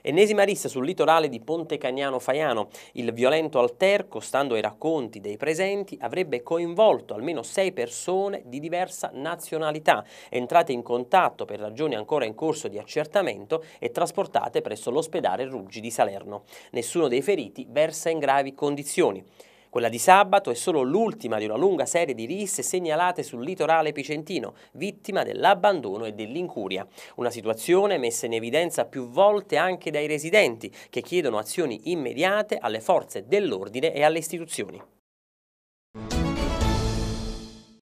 Ennesima rissa sul litorale di Ponte Cagnano Faiano. Il violento alterco, stando ai racconti dei presenti, avrebbe coinvolto almeno sei persone di diversa nazionalità, entrate in contatto per ragioni ancora in corso di accertamento e trasportate presso l'ospedale Ruggi di Salerno. Nessuno dei feriti versa in gravi condizioni. Quella di sabato è solo l'ultima di una lunga serie di risse segnalate sul litorale picentino, vittima dell'abbandono e dell'incuria. Una situazione messa in evidenza più volte anche dai residenti, che chiedono azioni immediate alle forze dell'ordine e alle istituzioni.